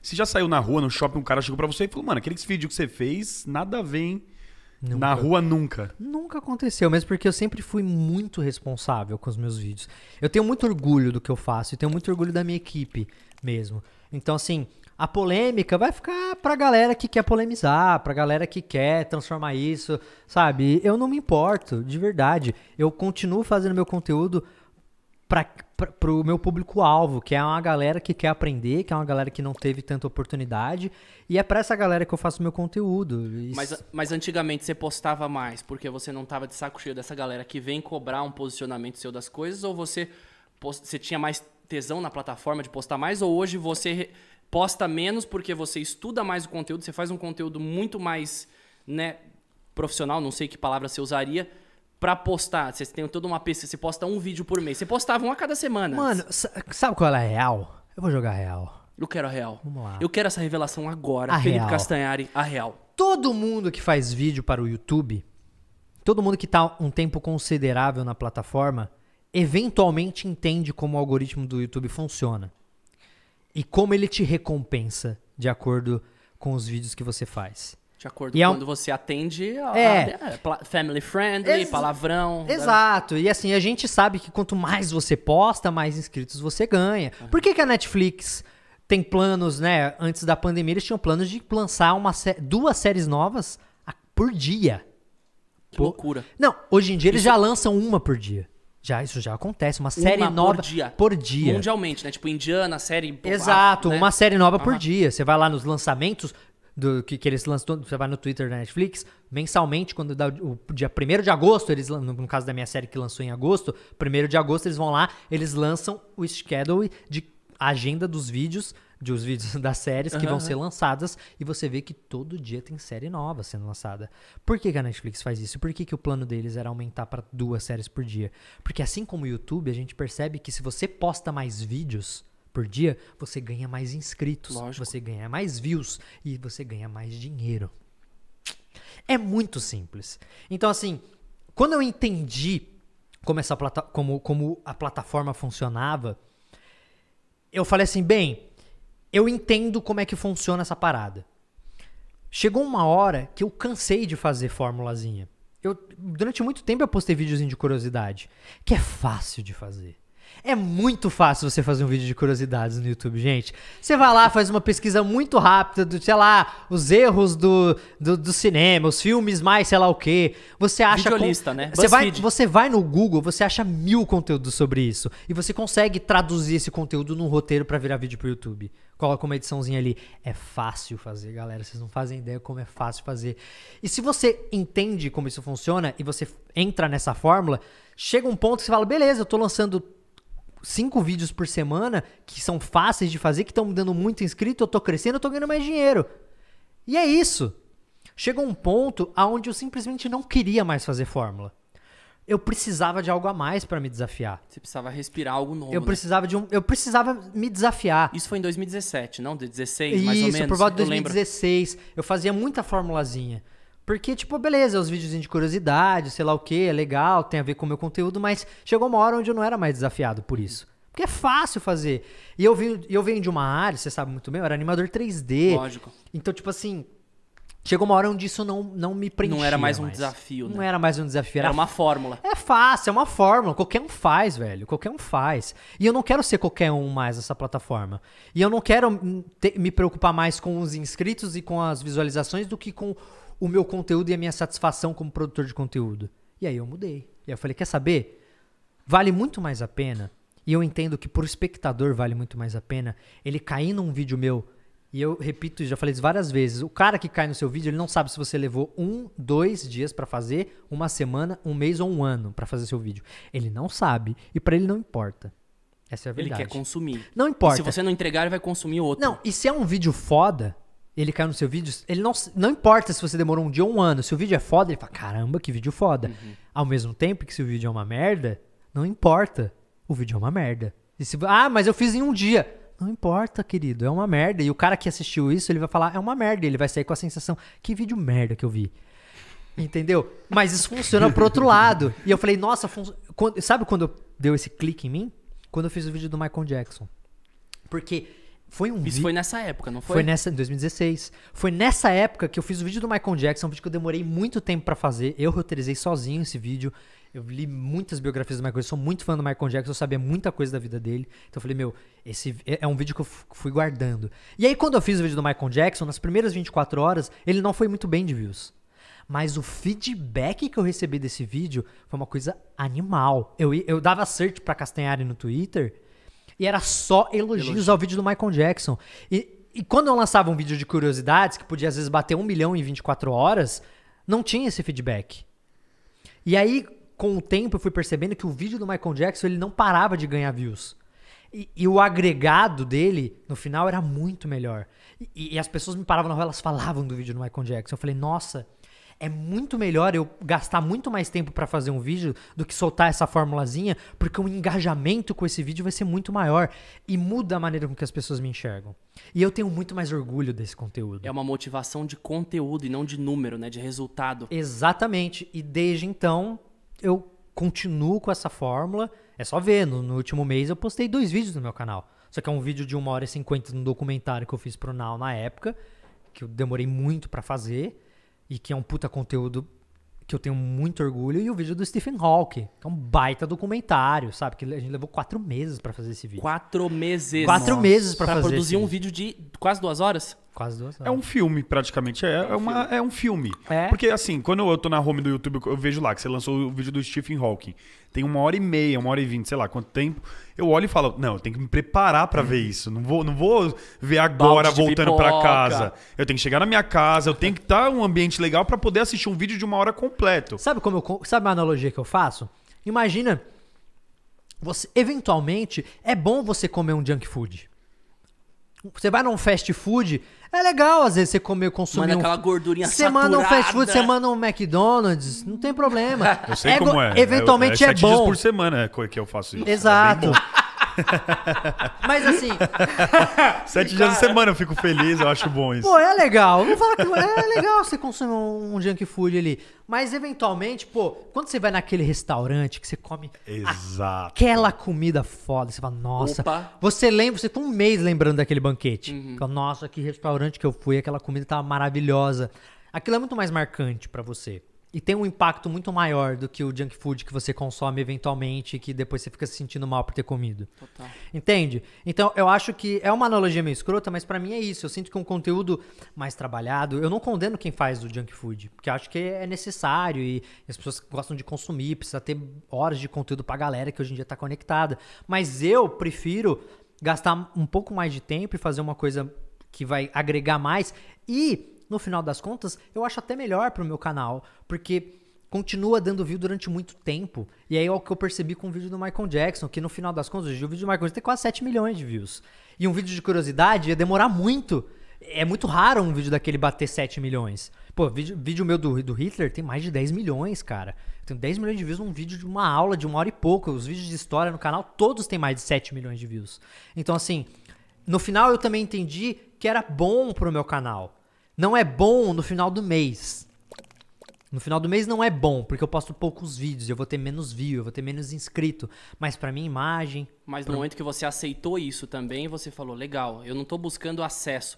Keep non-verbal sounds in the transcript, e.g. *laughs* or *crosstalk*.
Você já saiu na rua, no shopping, um cara chegou pra você e falou, mano, aquele vídeo que você fez, nada a ver, hein? Na rua nunca. Nunca aconteceu, mesmo porque eu sempre fui muito responsável com os meus vídeos. Eu tenho muito orgulho do que eu faço e tenho muito orgulho da minha equipe mesmo. Então, assim, a polêmica vai ficar pra galera que quer polemizar, pra galera que quer transformar isso, sabe? Eu não me importo, de verdade. Eu continuo fazendo meu conteúdo pra, pra, pro meu público-alvo, que é uma galera que quer aprender, que é uma galera que não teve tanta oportunidade. E é pra essa galera que eu faço meu conteúdo. Mas, mas antigamente você postava mais, porque você não tava de saco cheio dessa galera que vem cobrar um posicionamento seu das coisas, ou você, você tinha mais tesão na plataforma de postar mais, ou hoje você posta menos porque você estuda mais o conteúdo, você faz um conteúdo muito mais né, profissional, não sei que palavra você usaria, pra postar. Você tem toda uma pesquisa, você posta um vídeo por mês. Você postava um a cada semana. Mano, sabe qual é a real? Eu vou jogar a real. Eu quero a real. Vamos lá. Eu quero essa revelação agora. A Felipe real. Castanhari, a real. Todo mundo que faz vídeo para o YouTube, todo mundo que tá um tempo considerável na plataforma, eventualmente entende como o algoritmo do YouTube funciona e como ele te recompensa de acordo com os vídeos que você faz. De acordo com quando é um... você atende a, é. é a family friendly, Ex palavrão. Né? Exato. E assim, a gente sabe que quanto mais você posta, mais inscritos você ganha. Uhum. Por que, que a Netflix tem planos, né? Antes da pandemia, eles tinham planos de lançar uma sé duas séries novas por dia. Que por... loucura. Não, hoje em dia eles já lançam uma por dia. Já, isso já acontece. Uma série uma nova por dia. por dia. Mundialmente, né? Tipo, indiana, série. Exato, né? uma série nova uhum. por dia. Você vai lá nos lançamentos do que, que eles lançam. Você vai no Twitter da Netflix, mensalmente, quando dá o dia 1 de agosto, eles no, no caso da minha série que lançou em agosto, 1 de agosto eles vão lá, eles lançam o schedule de agenda dos vídeos de os vídeos *laughs* das séries que uhum. vão ser lançadas e você vê que todo dia tem série nova sendo lançada. Por que, que a Netflix faz isso? Por que, que o plano deles era aumentar para duas séries por dia? Porque assim como o YouTube, a gente percebe que se você posta mais vídeos por dia, você ganha mais inscritos, Lógico. você ganha mais views e você ganha mais dinheiro. É muito simples. Então assim, quando eu entendi como essa plata como, como a plataforma funcionava, eu falei assim, bem, eu entendo como é que funciona essa parada. Chegou uma hora que eu cansei de fazer formulazinha. Eu, durante muito tempo eu postei videozinho de curiosidade, que é fácil de fazer. É muito fácil você fazer um vídeo de curiosidades no YouTube, gente. Você vai lá, faz uma pesquisa muito rápida do, sei lá, os erros do, do, do cinema, os filmes mais, sei lá o quê. Você acha. Videolista, com... né? Você vai, você vai no Google, você acha mil conteúdos sobre isso. E você consegue traduzir esse conteúdo num roteiro para virar vídeo pro YouTube. Coloca uma ediçãozinha ali. É fácil fazer, galera. Vocês não fazem ideia como é fácil fazer. E se você entende como isso funciona e você entra nessa fórmula, chega um ponto que você fala: beleza, eu tô lançando cinco vídeos por semana que são fáceis de fazer, que estão me dando muito inscrito, eu tô crescendo, eu tô ganhando mais dinheiro. E é isso. Chegou um ponto aonde eu simplesmente não queria mais fazer fórmula. Eu precisava de algo a mais para me desafiar. Você precisava respirar algo novo. Eu né? precisava de um, eu precisava me desafiar. Isso foi em 2017, não? De 16, mais ou menos. Isso, por volta de 2016. Eu, eu fazia muita formulazinha. Porque, tipo, beleza, é os vídeos de curiosidade, sei lá o que, é legal, tem a ver com o meu conteúdo, mas chegou uma hora onde eu não era mais desafiado por isso. Porque é fácil fazer. E eu, vi, eu venho de uma área, você sabe muito bem, eu era animador 3D. Lógico. Então, tipo assim, Chegou uma hora onde isso não, não me preenchia. Não era mais um desafio, né? Não era mais um desafio. Era, era, uma fórmula. É fácil, é uma fórmula. Qualquer um faz, velho. Qualquer um faz. E eu não quero ser qualquer um mais nessa plataforma. E eu não quero hum, me preocupar mais com os inscritos e com as visualizações do que com o meu conteúdo e a minha satisfação como produtor de conteúdo. E aí eu mudei. E aí eu falei, quer saber? Vale muito mais a pena, e eu entendo que por espectador vale muito mais a pena, ele cair num vídeo meu, e eu repito já falei isso várias vezes, o cara que cai no seu vídeo, ele não sabe se você levou um, dois dias para fazer, uma semana, um mês ou um ano para fazer seu vídeo. Ele não sabe, e para ele não importa. Essa é a verdade. Ele quer consumir. Não importa. E se você não entregar, ele vai consumir outro. Não, e se é um vídeo foda, ele caiu no seu vídeo, ele não, não importa se você demorou um dia ou um ano, se o vídeo é foda, ele fala, caramba, que vídeo foda. Uhum. Ao mesmo tempo que se o vídeo é uma merda, não importa, o vídeo é uma merda. Se, ah, mas eu fiz em um dia. Não importa, querido, é uma merda. E o cara que assistiu isso, ele vai falar, é uma merda. Ele vai sair com a sensação, que vídeo merda que eu vi. Entendeu? Mas isso funciona pro outro lado. E eu falei, nossa, fun... quando... sabe quando deu esse clique em mim? Quando eu fiz o vídeo do Michael Jackson. Porque foi um Isso vi... foi nessa época, não foi? Foi nessa, em 2016. Foi nessa época que eu fiz o vídeo do Michael Jackson, um vídeo que eu demorei muito tempo para fazer. Eu roteirizei sozinho esse vídeo. Eu li muitas biografias do Michael Jackson, sou muito fã do Michael Jackson, eu sabia muita coisa da vida dele. Então eu falei, meu, esse é, é um vídeo que eu fui guardando. E aí quando eu fiz o vídeo do Michael Jackson, nas primeiras 24 horas, ele não foi muito bem de views. Mas o feedback que eu recebi desse vídeo foi uma coisa animal. Eu, eu dava search pra Castanhari no Twitter e era só elogios Elogio. ao vídeo do Michael Jackson. E, e quando eu lançava um vídeo de curiosidades, que podia às vezes bater um milhão em 24 horas, não tinha esse feedback. E aí, com o tempo, eu fui percebendo que o vídeo do Michael Jackson ele não parava de ganhar views. E, e o agregado dele, no final, era muito melhor. E, e, as pessoas me paravam na rua, elas falavam do vídeo do Michael Jackson. Eu falei, nossa, é muito melhor eu gastar muito mais tempo para fazer um vídeo do que soltar essa formulazinha, porque o engajamento com esse vídeo vai ser muito maior e muda a maneira com que as pessoas me enxergam. E eu tenho muito mais orgulho desse conteúdo. É uma motivação de conteúdo e não de número, né, de resultado. Exatamente. E desde então eu continuo com essa fórmula. É só ver, no, no último mês eu postei dois vídeos no meu canal. Só que é um vídeo de 1 hora e 50 no documentário que eu fiz pro Now na época, que eu demorei muito para fazer e que é um puta conteúdo que eu tenho muito orgulho, e o vídeo do Stephen Hawking, que é um baita documentário, sabe? Que a gente levou quatro meses para fazer esse vídeo. Quatro meses. Quatro Nossa. meses para fazer. Pra produzir um vídeo de quase duas horas? Quase duas horas. É um filme, praticamente. É, é, é uma, filme. é um filme. É? Porque, assim, quando eu tô na home do YouTube, eu vejo lá que você lançou o vídeo do Stephen Hawking. Tem uma hora e meia, uma hora e vinte, sei lá quanto tempo. Eu olho e falo, não, eu tenho que me preparar para hum. ver isso. Não vou, não vou ver agora voltando para casa. Eu tenho que chegar na minha casa, eu tenho que estar tá em um ambiente legal para poder assistir um vídeo de uma hora completo. Sabe como eu, sabe a analogia que eu faço? Imagina, você eventualmente é bom você comer um junk food. Você vai num fast food, é legal, às vezes, você comer, consumir. Manda um... aquela gordurinha Você manda um fast food, você manda um McDonald's, não tem problema. *laughs* Eu sei é, como é. Eventualmente é, é, é bom. dias por semana é que eu faço isso. É Exato. *laughs* *laughs* Mas assim. *laughs* Sete dias na semana eu fico feliz, eu acho bom isso. Pô, é legal. Não fala que é legal você consumir um junk food ali. Mas eventualmente, pô, quando você vai naquele restaurante que você come Exato. aquela comida foda, você fala, nossa. Opa. Você lembra, você tá um mês lembrando daquele banquete. Uhum. Fala, nossa, que restaurante que eu fui, aquela comida tava maravilhosa. Aquilo é muito mais marcante para você e tem um impacto muito maior do que o junk food que você consome eventualmente e que depois você fica se sentindo mal por ter comido. Total. Entende? Então, eu acho que é uma analogia meio escrota, mas para mim é isso. Eu sinto que é um conteúdo mais trabalhado, eu não condeno quem faz o junk food, porque eu acho que é necessário e as pessoas gostam de consumir, precisa ter horas de conteúdo pra galera que hoje em dia tá conectada. Mas eu prefiro gastar um pouco mais de tempo e fazer uma coisa que vai agregar mais e no final das contas, eu acho até melhor pro meu canal, porque continua dando view durante muito tempo. E aí é o que eu percebi com o vídeo do Michael Jackson, que no final das contas, o vídeo do Michael Jackson tem quase 7 milhões de views. E um vídeo de curiosidade ia demorar muito. É muito raro um vídeo daquele bater 7 milhões. Pô, vídeo, vídeo meu do, do Hitler tem mais de 10 milhões, cara. Tem tenho 10 milhões de views num vídeo de uma aula de uma hora e pouco. Os vídeos de história no canal, todos têm mais de 7 milhões de views. Então, assim, no final eu também entendi que era bom pro meu canal não é bom no final do mês. No final do mês não é bom, porque eu posto poucos vídeos, eu vou ter menos view, eu vou ter menos inscrito. Mas para minha imagem. Mas no pro... momento que você aceitou isso também, você falou, legal, eu não tô buscando acesso.